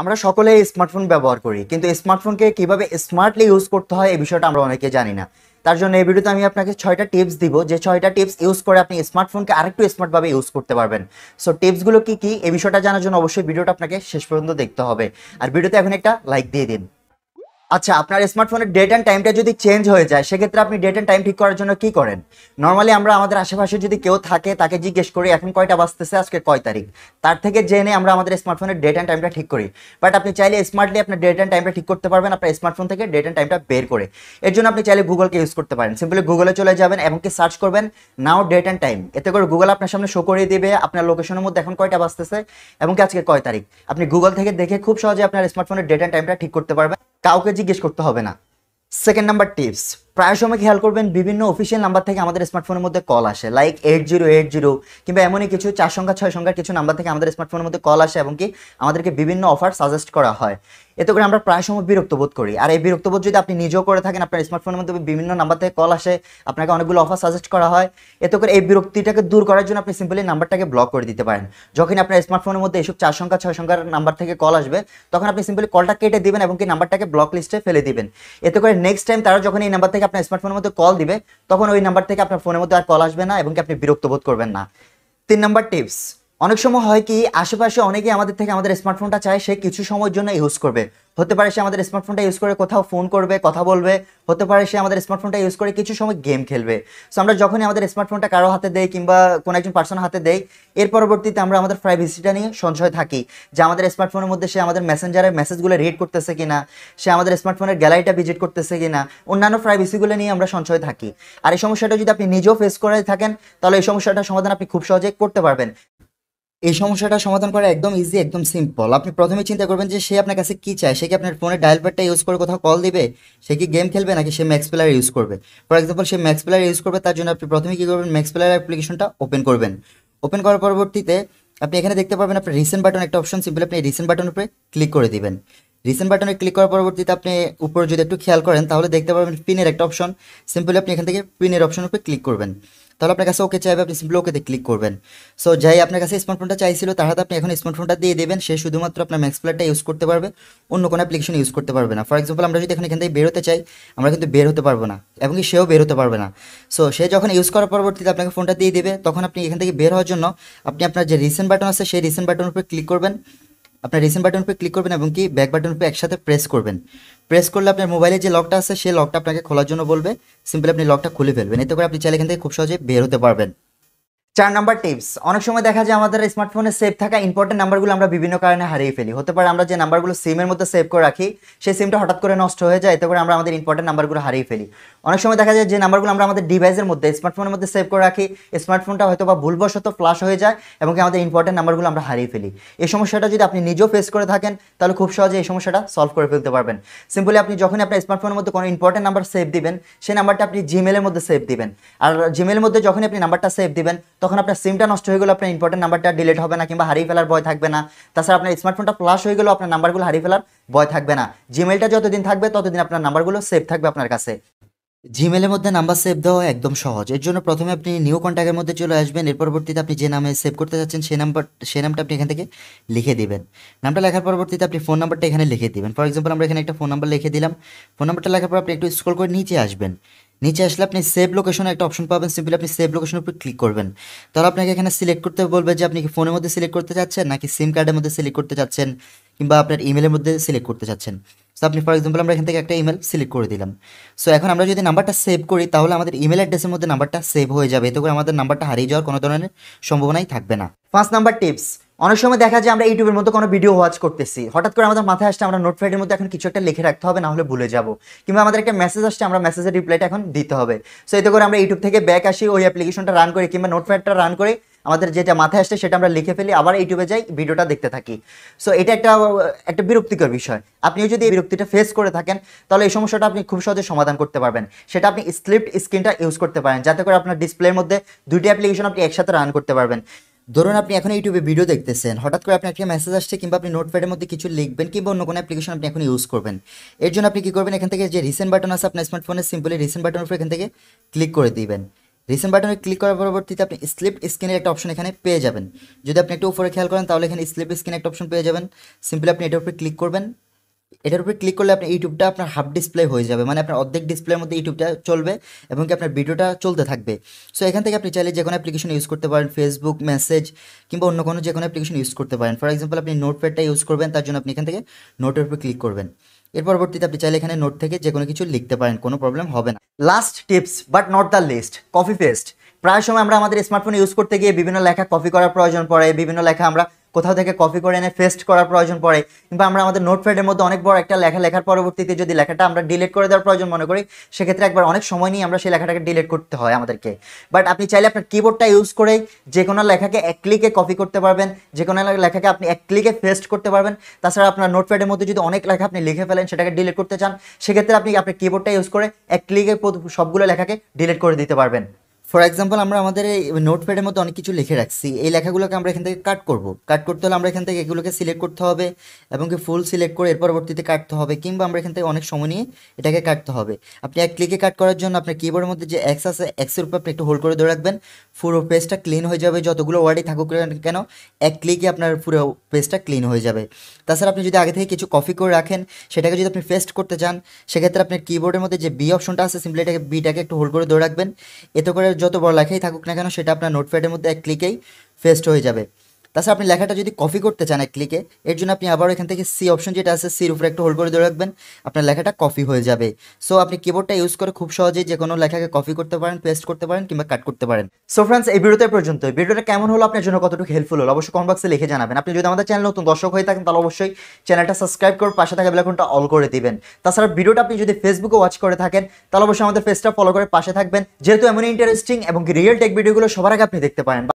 আমরা সকলে স্মার্টফোন ব্যবহার করি কিন্তু স্মার্টফোনকে কিভাবে স্মার্টলি ইউজ করতে হয় এই বিষয়টা আমরা অনেকে জানি না তার জন্য এই ভিডিওতে আমি আপনাকে ছয়টা টিপস দিব যে ছয়টা টিপস ইউজ করে আপনি স্মার্টফোনকে আরেকটু স্মার্টভাবে ইউজ করতে পারবেন সো টিপসগুলো কি কি এই বিষয়টা জানার জন্য অবশ্যই ভিডিওটা আপনাকে শেষ পর্যন্ত দেখতে হবে আর ভিডিওতে এখন একটা লাইক দিয়ে দিন আচ্ছা আপনার স্মার্টফোনের ডেট অ্যান্ড টাইমটা যদি চেঞ্জ হয়ে যায় সেক্ষেত্রে আপনি ডেট অ্যান্ড টাইম ঠিক করার জন্য কি করেন নর্মালি আমরা আমাদের আশেপাশে যদি কেউ থাকে তাকে জিজ্ঞেস করি এখন কয়টা বাজতেছে আজকে কয় তারিখ তার থেকে জেনে আমরা আমাদের স্মার্টফোনের ডেট অ্যান্ড টাইমটা ঠিক করি বাট আপনি চাইলে স্মার্টলি আপনার ডেট অ্যান্ড টাইমটা ঠিক করতে পারবেন আপনার স্মার্টফোন থেকে ডেট অ্যান্ড টাইমটা বের করে এর জন্য আপনি চাইলে গুগলকে ইউজ করতে পারেন সিম্পলি গুগলে চলে যাবেন এবং কি সার্চ করবেন নাও ডেট অ্যান্ড টাইম এতে করে গুগল আপনার সামনে শো করিয়ে দেবে আপনার লোকেশনের মধ্যে এখন কয়টা বাজতেছে এবং কি আজকে কয় তারিখ আপনি গুগল থেকে দেখে খুব সহজে আপনার স্মার্টফোনের ডেট অ্যান্ড টাইমটা ঠিক করতে পারবেন কাউকে জিজ্ঞেস করতে হবে না সেকেন্ড নাম্বার টিপস প্রায় সময় খেয়াল করবেন বিভিন্ন অফিসিয়াল নাম্বার থেকে আমাদের স্মার্টফোনের মধ্যে কল আসে like eight zero eight zero কিংবা এমনই কিছু চার সংখ্যা ছয় সংখ্যার কিছু নাম্বার থেকে আমাদের স্মার্টফোনের মধ্যে কল আসে এবং কি আমাদেরকে বিভিন্ন অফার সাজেস্ট করা হয় এতে করে আমরা প্রায় সময় বিরক্ত বোধ করি আর এই বিরক্ত বোধ যদি আপনি নিজেও করে থাকেন আপনার স্মার্টফোনের মধ্যে বিভিন্ন নাম্বার থেকে কল আসে আপনাকে অনেকগুলো অফার সাজেস্ট করা হয় এতে করে এই বিরক্তিটাকে দূর করার জন্য আপনি সিম্পলি নাম্বারটাকে ব্লক করে দিতে পারেন যখন আপনার স্মার্টফোনের মধ্যে এইসব চার সংখ্যা ছয় সংখ্যার নাম্বার থেকে কল আসবে তখন আপনি সিম্পলি কলটা কেটে দিবেন এবং কি নাম্বারটাকে ব্লক লিস্টে ফেলে দিবেন এতে করে নেক্সট টাইম তারা যখন এই নাম্বার থেকে আপনার স্মার্টফোনের মধ্যে কল দিবে তখন ওই নাম্বার থেকে আপনার ফোনের মধ্যে আর কল আসবে না এবং আপনি বিরক্ত বোধ করবেন না তিন নাম্বার টিপস অনেক সময় হয় কি আশেপাশে অনেকেই আমাদের থেকে আমাদের স্মার্টফোনটা চায় সে কিছু সময়ের জন্য ইউজ করবে হতে পারে সে আমাদের স্মার্টফোনটা ইউজ করে কোথাও ফোন করবে কথা বলবে হতে পারে সে আমাদের স্মার্টফোনটা ইউজ করে কিছু সময় গেম খেলবে সো আমরা যখনই আমাদের স্মার্টফোনটা কারো হাতে দেই কিংবা কোনো একজন পার্সন হাতে দেই এর পরবর্তীতে আমরা আমাদের প্রাইভেসিটা নিয়ে সঞ্চয় থাকি যে আমাদের স্মার্টফোনের মধ্যে সে আমাদের মেসেঞ্জারের মেসেজগুলো রিড করতেছে কিনা সে আমাদের স্মার্টফোনের গ্যালারিটা ভিজিট করতেছে কিনা অন্যান্য প্রাইভেসিগুলো নিয়ে আমরা সঞ্চয় থাকি আর এই সমস্যাটা যদি আপনি নিজেও ফেস করে থাকেন তাহলে এই সমস্যাটার সমাধান আপনি খুব সহজে করতে পারবেন এই সমস্যাটা সমাধান করা একদম ইজি একদম সিম্পল আপনি প্রথমে চিন্তা করবেন যে সে আপনার কাছে কী চায় সে কি আপনার ফোনে ডায়াল প্যাডটা ইউজ করে কোথাও কল দিবে সে কি গেম খেলবে নাকি সে ম্যাক্স প্লেয়ার ইউজ করবে ফর এক্সাম্পল সে ম্যাক্স প্লেয়ার ইউজ করবে তার জন্য আপনি প্রথমে কী করবেন ম্যাক্স প্লেয়ার অ্যাপ্লিকেশনটা ওপেন করবেন ওপেন করার পরবর্তীতে আপনি এখানে দেখতে পাবেন আপনার রিসেন্ট বাটন একটা অপশন সিম্পল আপনি রিসেন্ট বাটন উপরে ক্লিক করে দিবেন রিসেন্ট বাটনে ক্লিক করার পরবর্তীতে আপনি উপরে যদি একটু খেয়াল করেন তাহলে দেখতে পাবেন পিনের একটা অপশন সিম্পলি আপনি এখান থেকে পিনের অপশন উপরে ক্লিক করবেন তাহলে আপনার কাছে ওকে চাইবে আপনি সিম্পলি ওকেতে ক্লিক করবেন সো যাই আপনার কাছে স্মার্টফোনটা চাইছিল তার হাতে আপনি এখন স্মার্টফোনটা দিয়ে দেবেন সে শুধুমাত্র আপনার ম্যাক্সপ্লারটা ইউজ করতে পারবে অন্য কোনো অ্যাপ্লিকেশন ইউজ করতে পারবে না ফর এক্সাম্পল আমরা যদি এখন এখান থেকে বেরোতে চাই আমরা কিন্তু বের হতে পারবো না এবং কি সেও বের হতে পারবে না সো সে যখন ইউজ করার পরবর্তীতে আপনাকে ফোনটা দিয়ে দেবে তখন আপনি এখান থেকে বের হওয়ার জন্য আপনি আপনার যে রিসেন্ট বাটন আছে সেই রিসেন্ট বাটনের উপর ক্লিক করবেন আপনার রিসেন্ট বাটন পে ক্লিক করবেন এবং কি ব্যাক বাটন পে একসাথে প্রেস করবেন প্রেস করলে আপনার মোবাইলে যে লকটা আছে সেই লকটা আপনাকে খোলার জন্য বলবে সিম্পলি আপনি লকটা খুলে ফেলবেন এতে করে আপনি চাইলে এখান থেকে খুব সহজে বের হতে পারবেন চার নাম্বার টিপস অনেক সময় দেখা যায় আমাদের স্মার্টফোনে সেভ থাকা ইম্পর্টেন্ট নাম্বারগুলো আমরা বিভিন্ন কারণে হারিয়ে ফেলি হতে পারে আমরা যে নাম্বারগুলো সিমের মধ্যে সেভ করে রাখি সেই সিমটা হঠাৎ করে নষ্ট হয়ে যায় এতে করে আমরা আমাদের ইম্পর্টেন্ট নাম্বারগুলো হারিয়ে ফেলি অনেক সময় দেখা যায় যে নাম্বারগুলো আমরা আমাদের ডিভাইসের মধ্যে স্মার্টফোনের মধ্যে সেভ করে রাখি স্মার্টফোনটা হয়তো বা ভুলবশত ফ্লাশ হয়ে যায় এবং আমাদের ইম্পর্টেন্ট নাম্বারগুলো আমরা হারিয়ে ফেলি এই সমস্যাটা যদি আপনি নিজেও ফেস করে থাকেন তাহলে খুব সহজে এই সমস্যাটা সলভ করে ফেলতে পারবেন সিম্পলি আপনি যখনই আপনার স্মার্টফোনের মধ্যে কোনো ইম্পর্টেন্ট নাম্বার সেভ দিবেন সেই নাম্বারটা আপনি জিমেলের মধ্যে সেভ দিবেন আর জিমেলের মধ্যে যখনই আপনি নাম্বারটা সেভ দিবেন তখন আপনার সিমটা নষ্ট হয়ে গেলে আপনার ইম্পর্টেন্ট নাম্বারটা ডিলিট হবে না কিংবা হারিয়ে ফেলার ভয় থাকবে না তাছাড়া আপনার স্মার্টফোনটা প্লাস হয়ে গেলেও আপনার নাম্বারগুলো হারিয়ে ফেলার ভয় থাকবে না জিমেলটা যতদিন থাকবে ততদিন আপনার নাম্বারগুলো সেভ থাকবে আপনার কাছে জিমেলের মধ্যে নাম্বার সেভ দেওয়া একদম সহজ এর জন্য প্রথমে আপনি নিউ কন্ট্যাক্টের মধ্যে চলে আসবেন এর পরবর্তীতে আপনি যে নামে সেভ করতে চাচ্ছেন সেই নাম্বার সেই নামটা আপনি এখান থেকে লিখে দিবেন নামটা লেখার পরবর্তীতে আপনি ফোন নাম্বারটা এখানে লিখে দিবেন ফর এক্সাম্পল আমরা এখানে একটা ফোন নাম্বার লিখে দিলাম ফোন নাম্বারটা লেখার পর আপনি একটু স্কোল করে নিচে আসবেন নিচে আসলে আপনি সেভ লোকেশনে একটা অপশন পাবেন সিম্পলি আপনি সেভ লোকেশনের উপর ক্লিক করবেন তাহলে আপনাকে এখানে সিলেক্ট করতে বলবে যে আপনি কি ফোনের মধ্যে সিলেক্ট করতে চাচ্ছেন নাকি সিম কার্ডের মধ্যে সিলেক্ট করতে চাচ্ছেন কিংবা আপনার ইমেলের মধ্যে সিলেক্ট করতে চাচ্ছেন সো আপনি ফর এক্সাম্পল আমরা এখান থেকে একটা ইমেল সিলেক্ট করে দিলাম সো এখন আমরা যদি নাম্বারটা সেভ করি তাহলে আমাদের ইমেল অ্যাড্রেসের মধ্যে নাম্বারটা সেভ হয়ে যাবে এতে করে আমাদের নাম্বারটা হারিয়ে যাওয়ার কোনো ধরনের সম্ভাবনাই থাকবে না পাঁচ নাম্বার টিপস অনেক সময় দেখা যায় আমরা ইউটিউবের মতো কোনো ভিডিও ওয়াচ করতেছি হঠাৎ করে আমাদের মাথায় আসছে আমরা নোটপ্যাডের মধ্যে এখন কিছু একটা লিখে রাখতে হবে না হলে ভুলে যাব কিংবা আমাদের একটা মেসেজ আসছে আমরা মেসেজের রিপ্লাইটা এখন দিতে হবে সো এতে করে আমরা ইউটিউব থেকে ব্যাক আসি ওই অ্যাপ্লিকেশনটা রান করে কিংবা নোটপ্যাডটা রান করে আমাদের যেটা মাথায় আসছে সেটা আমরা লিখে ফেলি আবার ইউটিউবে যাই ভিডিওটা দেখতে থাকি সো এটা একটা একটা বিরক্তিকর বিষয় আপনিও যদি এই বিরক্তিটা ফেস করে থাকেন তাহলে এই সমস্যাটা আপনি খুব সহজে সমাধান করতে পারবেন সেটা আপনি স্লিপড স্ক্রিনটা ইউজ করতে পারেন যাতে করে আপনার ডিসপ্লের মধ্যে দুটি অ্যাপ্লিকেশন আপনি একসাথে রান করতে পারবেন ধরুন আপনি এখন ইউটিউবে ভিডিও দেখতেছেন হঠাৎ করে আপনার একটা মেসেজ আসছে কিংবা আপনি নোটপ্যাডের মধ্যে কিছু লিখবেন কিংবা অন্য কোনো অ্যাপ্লিকেশন আপনি এখন ইউজ করবেন এর জন্য আপনি কি করবেন এখান থেকে যে রিসেন্ট বাটন আছে আপনার স্মার্টফোনে সিম্পলি রিসেন্ট বাটন উপরে এখান থেকে ক্লিক করে দিবেন রিসেন্ট বাটনে ক্লিক করার পরবর্তীতে আপনি স্লিপ স্ক্রিনের একটা অপশন এখানে পেয়ে যাবেন যদি আপনি একটু উপরে খেয়াল করেন তাহলে এখানে স্লিপ স্ক্রিন একটা অপশন পেয়ে যাবেন সিম্পলি আপনি এটার উপরে ক্লিক করবেন এটার উপরে ক্লিক করলে আপনার ইউটিউবটা আপনার হাফ ডিসপ্লে হয়ে যাবে মানে আপনার অর্ধেক ডিসপ্লের মধ্যে ইউটিউবটা চলবে এবং কি আপনার ভিডিওটা চলতে থাকবে সো এখান থেকে আপনি চাইলে যে কোনো অ্যাপ্লিকেশন ইউজ করতে পারেন ফেসবুক মেসেজ কিংবা অন্য কোনো যে কোনো অ্যাপ্লিকেশন ইউজ করতে পারেন ফর এক্সাম্পল আপনি নোটপ্যাডটা ইউজ করবেন তার জন্য আপনি এখান থেকে নোটের উপরে ক্লিক করবেন এর পরবর্তীতে আপনি চাইলে এখানে নোট থেকে যে কোনো কিছু লিখতে পারেন কোনো প্রবলেম হবে না last tips but not the least copy paste প্রায় সময় আমরা আমাদের স্মার্টফোন ইউজ করতে গিয়ে বিভিন্ন লেখা কপি করার প্রয়োজন পড়ে বিভিন্ন লেখা আমরা কোথাও থেকে কপি করে এনে পেস্ট করার প্রয়োজন পড়ে কিংবা আমরা আমাদের নোটপ্যাডের মধ্যে অনেক বড় একটা লেখা লেখার পরবর্তীতে যদি লেখাটা আমরা ডিলিট করে দেওয়ার প্রয়োজন মনে করি সেক্ষেত্রে একবার অনেক সময় নিয়ে আমরা সেই লেখাটাকে ডিলিট করতে হয় আমাদেরকে বাট আপনি চাইলে আপনার কিবোর্ডটা ইউজ করে যে কোনো লেখাকে এক ক্লিকে কপি করতে পারবেন যে কোনো লেখাকে আপনি এক ক্লিকে পেস্ট করতে পারবেন তাছাড়া আপনার নোটপ্যাডের মধ্যে যদি অনেক লেখা আপনি লিখে ফেলেন সেটাকে ডিলিট করতে চান সেক্ষেত্রে আপনি আপনার কিবোর্ডটা ইউজ করে এক ক্লিকে সবগুলো লেখাকে ডিলিট করে দিতে পারবেন ফর এক্সাম্পল আমরা আমাদের এই নোটপ্যাডের মধ্যে অনেক কিছু লিখে রাখছি এই লেখাগুলোকে আমরা এখান থেকে কাট করব কাট করতে হলে আমরা এখান থেকে এগুলোকে সিলেক্ট করতে হবে এবং কি ফুল সিলেক্ট করে এর পরবর্তীতে কাটতে হবে কিংবা আমরা এখান থেকে অনেক সময় নিয়ে এটাকে কাটতে হবে আপনি এক ক্লিকে কাট করার জন্য আপনার কিবোর্ডের মধ্যে যে এক্স আছে এক্সের উপর আপনি একটু হোল্ড করে ধরে রাখবেন পুরো পেজটা ক্লিন হয়ে যাবে যতগুলো ওয়ার্ডই থাকুক কেন এক ক্লিকে আপনার পুরো পেজটা ক্লিন হয়ে যাবে তাছাড়া আপনি যদি আগে থেকে কিছু কপি করে রাখেন সেটাকে যদি আপনি পেস্ট করতে চান সেক্ষেত্রে আপনার কিবোর্ডের মধ্যে যে বি অপশনটা আছে সিম্পলি এটাকে বিটাকে একটু হোল্ড করে ধরে রাখবেন এতে করে যত বড় লেখাই থাকুক না কেন সেটা আপনার নোটপ্যাডের মধ্যে এক ক্লিকেই পেস্ট হয়ে যাবে তাছাড়া আপনি লেখাটা যদি কপি করতে চান এক ক্লিকে এর জন্য আপনি আবার এখান থেকে সি অপশন যেটা আছে সির উপরে একটু হোল্ড করে ধরে রাখবেন আপনার লেখাটা কপি হয়ে যাবে সো আপনি কিবোর্ডটা ইউজ করে খুব সহজেই যে কোনো লেখাকে কপি করতে পারেন পেস্ট করতে পারেন কিংবা কাট করতে পারেন সো ফ্রেন্ডস এই ভিডিওতে পর্যন্ত ভিডিওটা কেমন হলো আপনার জন্য কতটুকু হেল্পফুল হলো অবশ্যই কমেন্ট বক্সে লিখে জানাবেন আপনি যদি আমাদের চ্যানেল নতুন দর্শক হয়ে থাকেন তাহলে অবশ্যই চ্যানেলটা সাবস্ক্রাইব করে পাশে থাকা বেলাকনটা অল করে দিবেন তাছাড়া ভিডিওটা আপনি যদি ফেসবুকে ওয়াচ করে থাকেন তাহলে অবশ্যই আমাদের পেজটা ফলো করে পাশে থাকবেন যেহেতু এমন ইন্টারেস্টিং এবং রিয়েল টেক ভিডিওগুলো সবার আগে আপনি দেখতে পারেন